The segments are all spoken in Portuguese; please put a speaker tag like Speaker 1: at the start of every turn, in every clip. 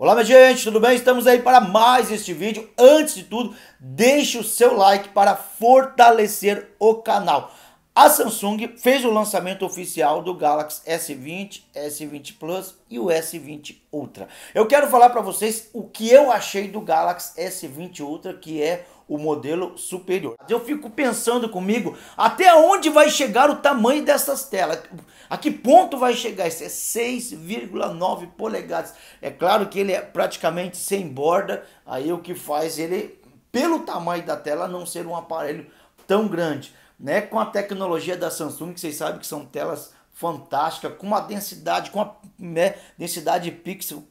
Speaker 1: Olá, minha gente, tudo bem? Estamos aí para mais este vídeo. Antes de tudo, deixe o seu like para fortalecer o canal. A Samsung fez o lançamento oficial do Galaxy S20, S20 Plus e o S20 Ultra. Eu quero falar para vocês o que eu achei do Galaxy S20 Ultra, que é o modelo superior. Eu fico pensando comigo até onde vai chegar o tamanho dessas telas, a que ponto vai chegar isso? É 6,9 polegadas. É claro que ele é praticamente sem borda, aí o que faz ele, pelo tamanho da tela, não ser um aparelho tão grande. Né? Com a tecnologia da Samsung, que vocês sabem que são telas fantásticas, com uma densidade, com a né, densidade de pixel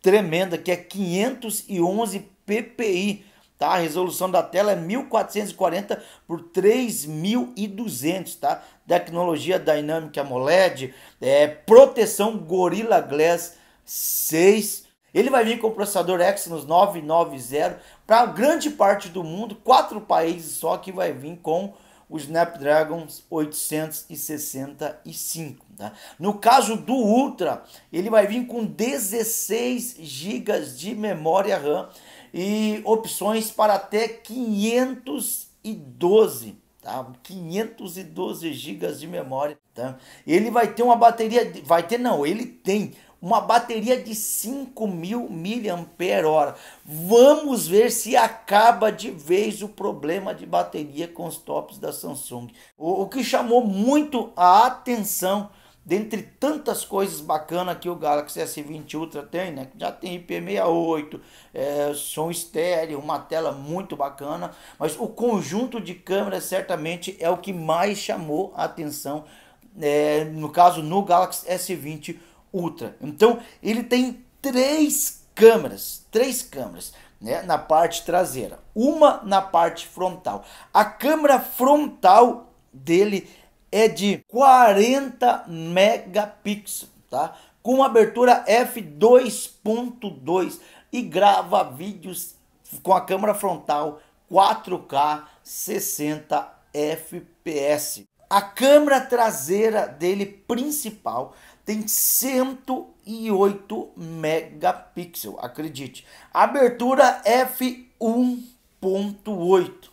Speaker 1: tremenda, que é 511 ppi tá? A resolução da tela é 1440 por 3200, tá? Tecnologia Dynamic AMOLED, é, proteção Gorilla Glass 6. Ele vai vir com o processador Exynos 990 para grande parte do mundo, quatro países só que vai vir com o Snapdragon 865. Tá? No caso do Ultra, ele vai vir com 16 GB de memória RAM e opções para até 512 tá? 512 GB de memória, tá? Ele vai ter uma bateria, de, vai ter não, ele tem uma bateria de 5000 mAh. Vamos ver se acaba de vez o problema de bateria com os tops da Samsung. O, o que chamou muito a atenção dentre tantas coisas bacanas que o Galaxy S20 Ultra tem, né? Já tem IP68, é, som estéreo, uma tela muito bacana, mas o conjunto de câmeras certamente é o que mais chamou a atenção, é, no caso no Galaxy S20 Ultra. Então ele tem três câmeras, três câmeras. Né, na parte traseira, uma na parte frontal. A câmera frontal dele é de 40 megapixels, tá? Com abertura f2.2 e grava vídeos com a câmera frontal 4K 60 FPS. A câmera traseira dele principal tem 108 megapixels, acredite. Abertura f1.8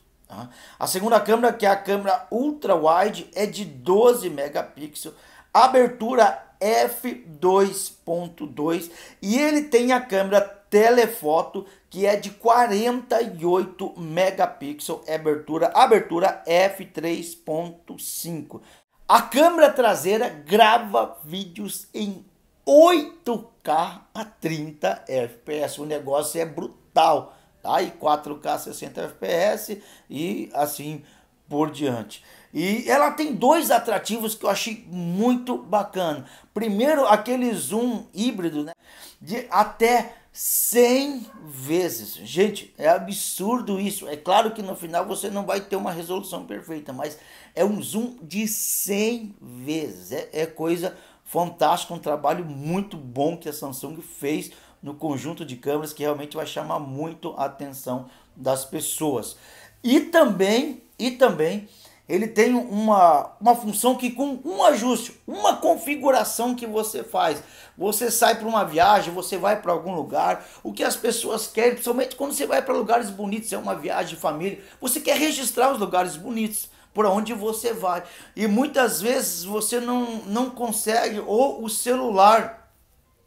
Speaker 1: a segunda câmera, que é a câmera ultra wide, é de 12 megapixels, abertura f2.2 e ele tem a câmera telefoto que é de 48 megapixels, é abertura abertura f3.5. A câmera traseira grava vídeos em 8K a 30 fps. O negócio é brutal tá? E 4K 60 FPS e assim por diante. E ela tem dois atrativos que eu achei muito bacana. Primeiro, aquele zoom híbrido, né? De até 100 vezes. Gente, é absurdo isso. É claro que no final você não vai ter uma resolução perfeita, mas é um zoom de 100 vezes. É, é coisa fantástica, um trabalho muito bom que a Samsung fez no conjunto de câmeras que realmente vai chamar muito a atenção das pessoas. E também, e também ele tem uma, uma função que com um ajuste, uma configuração que você faz, você sai para uma viagem, você vai para algum lugar, o que as pessoas querem, principalmente quando você vai para lugares bonitos, é uma viagem de família, você quer registrar os lugares bonitos por onde você vai. E muitas vezes você não, não consegue, ou o celular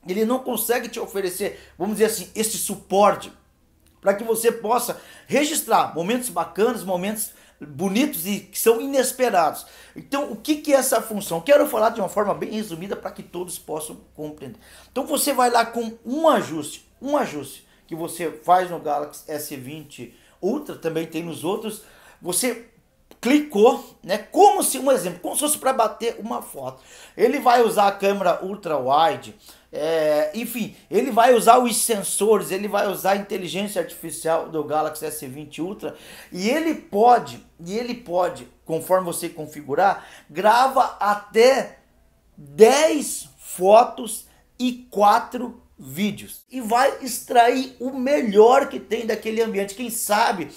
Speaker 1: ele não consegue te oferecer, vamos dizer assim, esse suporte para que você possa registrar momentos bacanas, momentos bonitos e que são inesperados. Então, o que, que é essa função? Quero falar de uma forma bem resumida para que todos possam compreender. Então, você vai lá com um ajuste, um ajuste que você faz no Galaxy S20 Ultra, também tem nos outros. Você clicou, né? Como se um exemplo, como se fosse para bater uma foto. Ele vai usar a câmera ultra wide, é, enfim, ele vai usar os sensores, ele vai usar a inteligência artificial do Galaxy S20 Ultra e ele pode, e ele pode, conforme você configurar, grava até 10 fotos e 4 vídeos e vai extrair o melhor que tem daquele ambiente. Quem sabe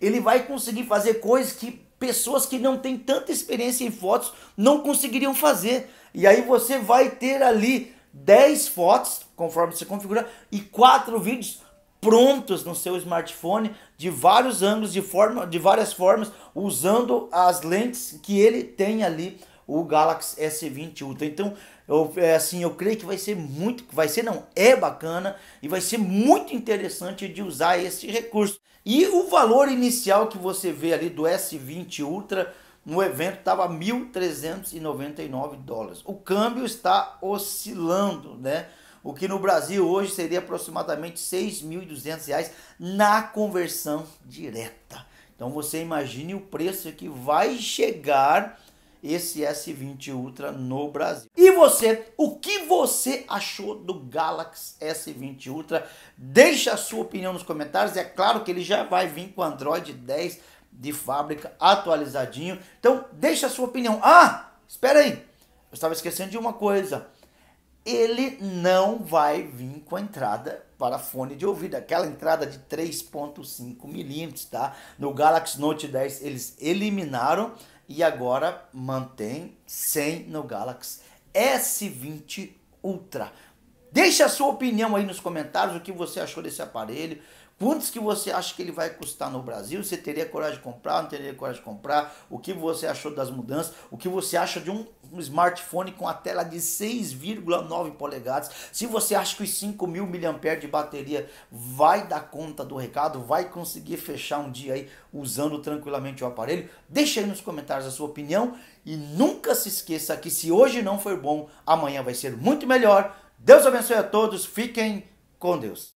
Speaker 1: ele vai conseguir fazer coisas que pessoas que não têm tanta experiência em fotos não conseguiriam fazer. E aí você vai ter ali 10 fotos, conforme você configura, e 4 vídeos prontos no seu smartphone de vários ângulos, de forma, de várias formas, usando as lentes que ele tem ali o Galaxy S20 Ultra. Então, eu, é assim, eu creio que vai ser muito, vai ser não, é bacana e vai ser muito interessante de usar esse recurso. E o valor inicial que você vê ali do S20 Ultra no evento estava 1.399 dólares. O câmbio está oscilando, né? O que no Brasil hoje seria aproximadamente 6.200 reais na conversão direta. Então você imagine o preço que vai chegar esse S20 Ultra no Brasil. E você, o que você achou do Galaxy S20 Ultra? Deixe a sua opinião nos comentários. É claro que ele já vai vir com Android 10 de fábrica atualizadinho. Então, deixe a sua opinião. Ah, espera aí. Eu estava esquecendo de uma coisa. Ele não vai vir com a entrada para fone de ouvido, aquela entrada de 3.5 milímetros, tá? No Galaxy Note 10 eles eliminaram e agora mantém 100 no Galaxy S20 Ultra. Deixe a sua opinião aí nos comentários, o que você achou desse aparelho, quantos que você acha que ele vai custar no Brasil, você teria coragem de comprar, não teria coragem de comprar, o que você achou das mudanças, o que você acha de um smartphone com a tela de 6,9 polegadas. Se você acha que os mil mAh de bateria vai dar conta do recado, vai conseguir fechar um dia aí usando tranquilamente o aparelho, deixa aí nos comentários a sua opinião e nunca se esqueça que se hoje não foi bom, amanhã vai ser muito melhor. Deus abençoe a todos, fiquem com Deus.